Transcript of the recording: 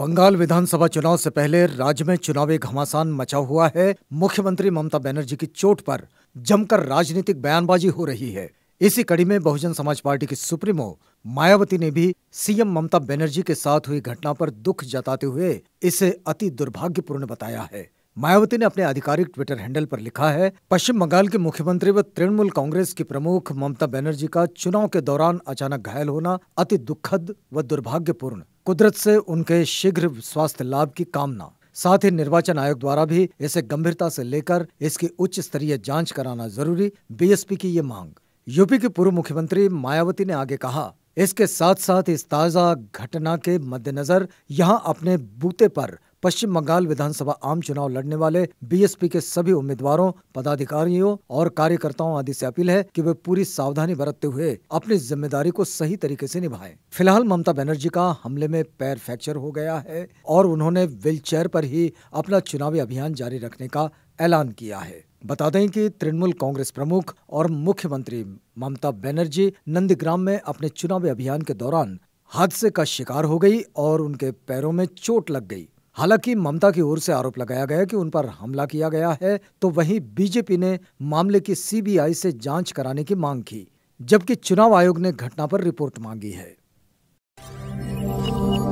बंगाल विधानसभा चुनाव से पहले राज्य में चुनावी घमासान मचा हुआ है मुख्यमंत्री ममता बनर्जी की चोट पर जमकर राजनीतिक बयानबाजी हो रही है इसी कड़ी में बहुजन समाज पार्टी की सुप्रीमो मायावती ने भी सीएम ममता बनर्जी के साथ हुई घटना पर दुख जताते हुए इसे अति दुर्भाग्यपूर्ण बताया है मायावती ने अपने आधिकारिक ट्विटर हैंडल पर लिखा है पश्चिम बंगाल के मुख्यमंत्री व तृणमूल कांग्रेस की प्रमुख ममता बनर्जी का चुनाव के दौरान अचानक घायल होना अति दुखद व दुर्भाग्यपूर्ण कुदरत से उनके शीघ्र स्वास्थ्य लाभ की कामना साथ ही निर्वाचन आयोग द्वारा भी इसे गंभीरता से लेकर इसकी उच्च स्तरीय जांच कराना जरूरी बीएसपी की ये मांग यूपी की पूर्व मुख्यमंत्री मायावती ने आगे कहा इसके साथ साथ इस ताजा घटना के मद्देनजर यहाँ अपने बूते पर पश्चिम बंगाल विधानसभा आम चुनाव लड़ने वाले बीएसपी के सभी उम्मीदवारों पदाधिकारियों और कार्यकर्ताओं आदि से अपील है कि वे पूरी सावधानी बरतते हुए अपनी जिम्मेदारी को सही तरीके से निभाएं। फिलहाल ममता बनर्जी का हमले में पैर फ्रैक्चर हो गया है और उन्होंने चेयर पर ही अपना चुनावी अभियान जारी रखने का ऐलान किया है बता दें कि तृणमूल कांग्रेस प्रमुख और मुख्यमंत्री ममता बनर्जी नंदीग्राम में अपने चुनावी अभियान के दौरान हादसे का शिकार हो गई और उनके पैरों में चोट लग गई हालांकि ममता की ओर से आरोप लगाया गया कि उन पर हमला किया गया है तो वहीं बीजेपी ने मामले की सीबीआई से जांच कराने की मांग की जबकि चुनाव आयोग ने घटना पर रिपोर्ट मांगी है